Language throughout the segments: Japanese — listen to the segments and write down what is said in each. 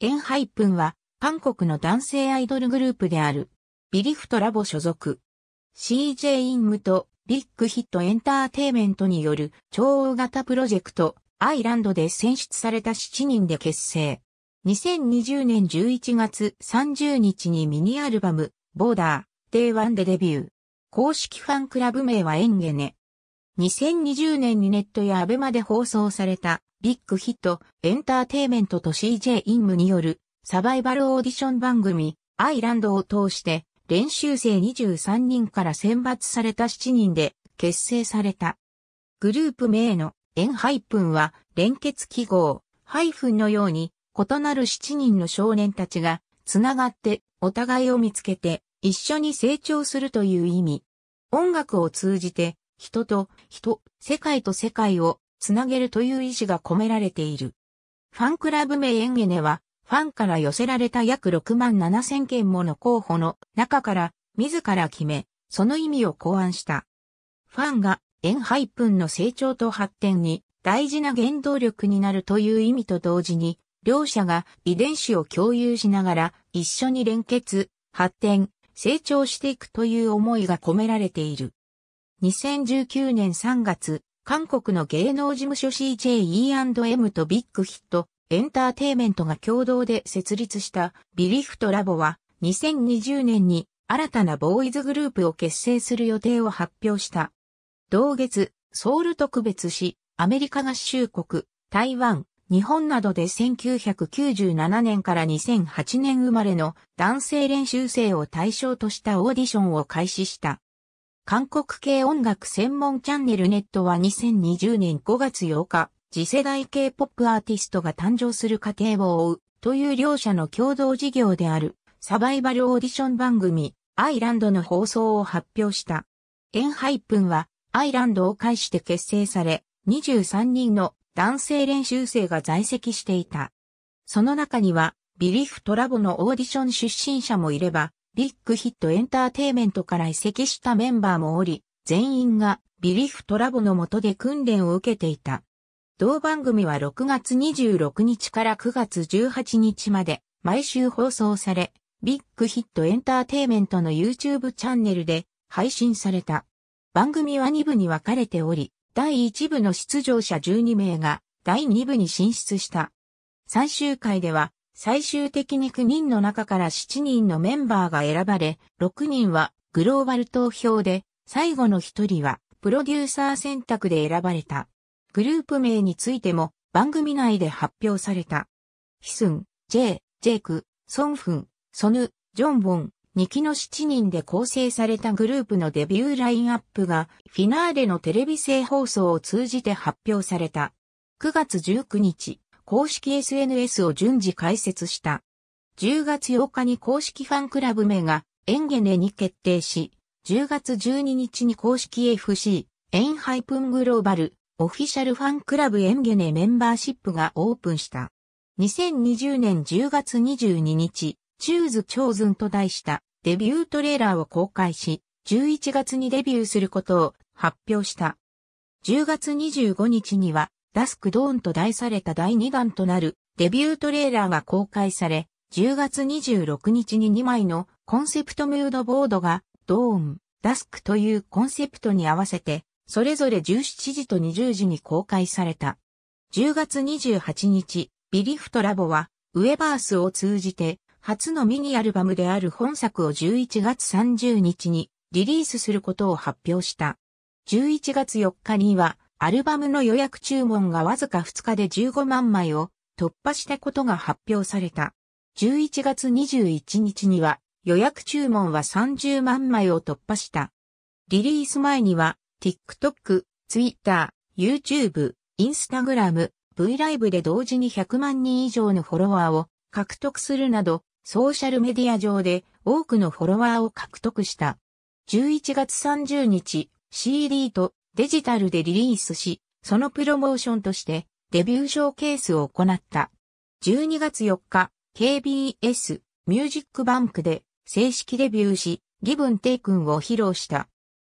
エンハイプンは、韓国の男性アイドルグループである、ビリフトラボ所属。CJ イングとビッグヒットエンターテイメントによる超大型プロジェクト、アイランドで選出された7人で結成。2020年11月30日にミニアルバム、ボーダー、デイワンでデビュー。公式ファンクラブ名はエンゲネ。2020年にネットやアベマで放送されたビッグヒットエンターテイメントと CJ インムによるサバイバルオーディション番組アイランドを通して練習生23人から選抜された7人で結成された。グループ名のエンハイプンは連結記号ハイフンのように異なる7人の少年たちがつながってお互いを見つけて一緒に成長するという意味。音楽を通じて人と人、世界と世界をつなげるという意志が込められている。ファンクラブ名エンゲネは、ファンから寄せられた約6万7千件もの候補の中から自ら決め、その意味を考案した。ファンがエンハイプンの成長と発展に大事な原動力になるという意味と同時に、両者が遺伝子を共有しながら一緒に連結、発展、成長していくという思いが込められている。2019年3月、韓国の芸能事務所 CJE&M とビッグヒットエンターテイメントが共同で設立したビリフトラボは2020年に新たなボーイズグループを結成する予定を発表した。同月、ソウル特別市、アメリカ合衆国、台湾、日本などで1997年から2008年生まれの男性練習生を対象としたオーディションを開始した。韓国系音楽専門チャンネルネットは2020年5月8日、次世代系ポップアーティストが誕生する過程を追う、という両者の共同事業である、サバイバルオーディション番組、アイランドの放送を発表した。エンハイプンは、アイランドを介して結成され、23人の男性練習生が在籍していた。その中には、ビリフ・トラボのオーディション出身者もいれば、ビッグヒットエンターテイメントから移籍したメンバーもおり、全員がビリフトラボの下で訓練を受けていた。同番組は6月26日から9月18日まで毎週放送され、ビッグヒットエンターテイメントの YouTube チャンネルで配信された。番組は2部に分かれており、第1部の出場者12名が第2部に進出した。最終回では最終的に9人の中から7人のメンバーが選ばれ、6人はグローバル投票で、最後の1人はプロデューサー選択で選ばれた。グループ名についても番組内で発表された。ヒスン、ジェイ、ジェイク、ソンフン、ソヌ、ジョンボン、2期の7人で構成されたグループのデビューラインアップがフィナーレのテレビ制放送を通じて発表された。9月19日、公式 SNS を順次開設した。10月8日に公式ファンクラブ名がエンゲネに決定し、10月12日に公式 FC エンハイプングローバルオフィシャルファンクラブエンゲネメンバーシップがオープンした。2020年10月22日、チューズ・チョーズンと題したデビュートレーラーを公開し、11月にデビューすることを発表した。10月25日にはダスクドーンと題された第2弾となるデビュートレーラーが公開され、10月26日に2枚のコンセプトムードボードがドーン、ダスクというコンセプトに合わせて、それぞれ17時と20時に公開された。10月28日、ビリフトラボは、ウェバースを通じて、初のミニアルバムである本作を11月30日にリリースすることを発表した。11月4日には、アルバムの予約注文がわずか2日で15万枚を突破したことが発表された。11月21日には予約注文は30万枚を突破した。リリース前には TikTok、Twitter、YouTube、Instagram、V ライブで同時に100万人以上のフォロワーを獲得するなど、ソーシャルメディア上で多くのフォロワーを獲得した。11月30日、CD とデジタルでリリースし、そのプロモーションとしてデビューショーケースを行った。12月4日、KBS ミュージックバンクで正式デビューし、ギブンテイクンを披露した。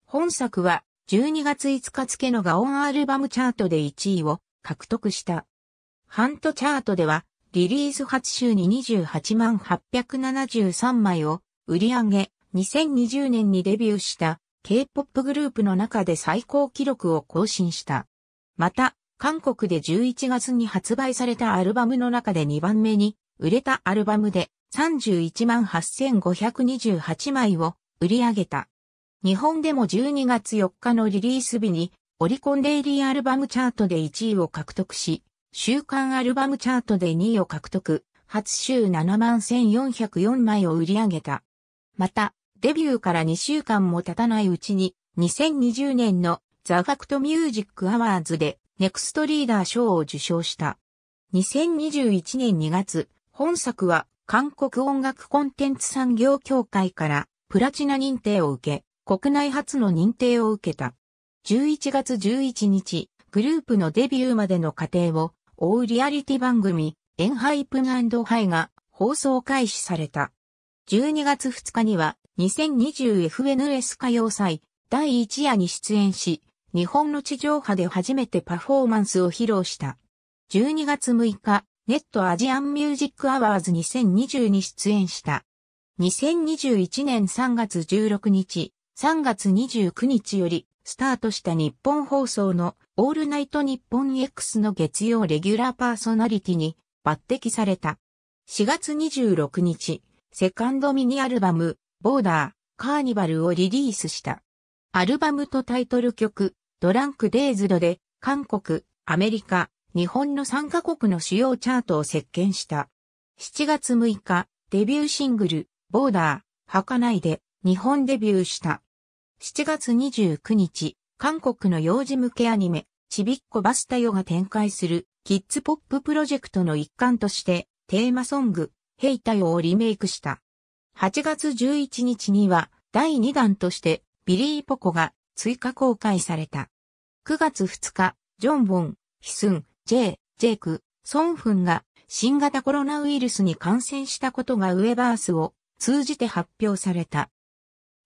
本作は12月5日付のガオンアルバムチャートで1位を獲得した。ハントチャートではリリース初週に28万873枚を売り上げ2020年にデビューした K-POP グループの中で最高記録を更新した。また、韓国で11月に発売されたアルバムの中で2番目に売れたアルバムで318,528枚を売り上げた。日本でも12月4日のリリース日にオリコンデイリーアルバムチャートで1位を獲得し、週間アルバムチャートで2位を獲得、初週71,404枚を売り上げた。また、デビューから2週間も経たないうちに、2020年のザ・ファクト・ミュージック・アワーズで、ネクストリーダー賞を受賞した。2021年2月、本作は韓国音楽コンテンツ産業協会からプラチナ認定を受け、国内初の認定を受けた。11月11日、グループのデビューまでの過程を追うリアリティ番組、エンハイプンハイが放送開始された。12月2日には 2020FNS 歌謡祭第1夜に出演し、日本の地上波で初めてパフォーマンスを披露した。12月6日、ネットアジアンミュージックアワーズ2020に出演した。2021年3月16日、3月29日よりスタートした日本放送のオールナイト日本 X の月曜レギュラーパーソナリティに抜擢された。4月26日、セカンドミニアルバムボーダー、カーニバルをリリースした。アルバムとタイトル曲、ドランクデイズドで、韓国、アメリカ、日本の3カ国の主要チャートを席巻した。7月6日、デビューシングル、ボーダー、儚かないで、日本デビューした。7月29日、韓国の幼児向けアニメ、ちびっこバスタヨが展開する、キッズポッププロジェクトの一環として、テーマソング、ヘイタヨをリメイクした。8月11日には第2弾としてビリー・ポコが追加公開された。9月2日、ジョン・ボン、ヒスン、ジェイ、ジェイク、ソンフンが新型コロナウイルスに感染したことがウェバースを通じて発表された。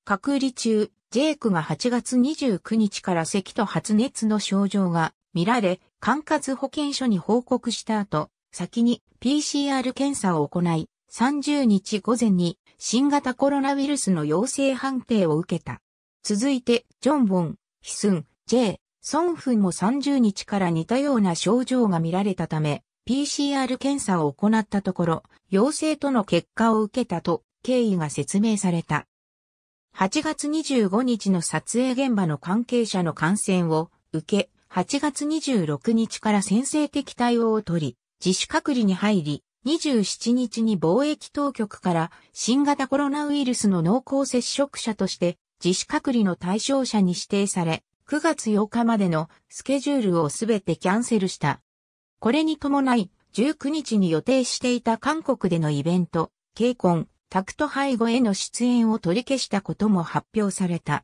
隔離中、ジェイクが8月29日から咳と発熱の症状が見られ、管轄保健所に報告した後、先に PCR 検査を行い、30日午前に新型コロナウイルスの陽性判定を受けた。続いて、ジョンボン、ヒスン、ジェイ、ソンフンも30日から似たような症状が見られたため、PCR 検査を行ったところ、陽性との結果を受けたと、経緯が説明された。8月25日の撮影現場の関係者の感染を受け、8月26日から先制的対応を取り、自主隔離に入り、27日に貿易当局から新型コロナウイルスの濃厚接触者として自主隔離の対象者に指定され、9月8日までのスケジュールをすべてキャンセルした。これに伴い、19日に予定していた韓国でのイベント、ケコン、タクト背後への出演を取り消したことも発表された。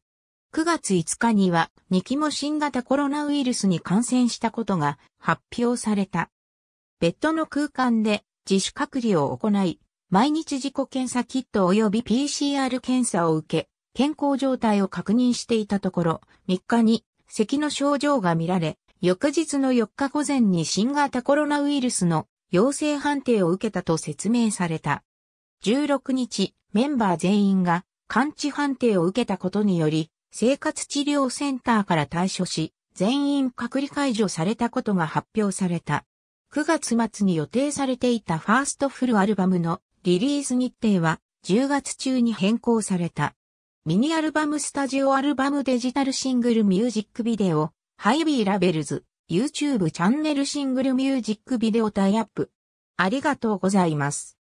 9月5日には、2期も新型コロナウイルスに感染したことが発表された。ッドの空間で自主隔離を行い、毎日自己検査キット及び PCR 検査を受け、健康状態を確認していたところ、3日に咳の症状が見られ、翌日の4日午前に新型コロナウイルスの陽性判定を受けたと説明された。16日、メンバー全員が感知判定を受けたことにより、生活治療センターから対処し、全員隔離解除されたことが発表された。9月末に予定されていたファーストフルアルバムのリリース日程は10月中に変更された。ミニアルバムスタジオアルバムデジタルシングルミュージックビデオ、ハイビーラベルズ、YouTube チャンネルシングルミュージックビデオタイアップ。ありがとうございます。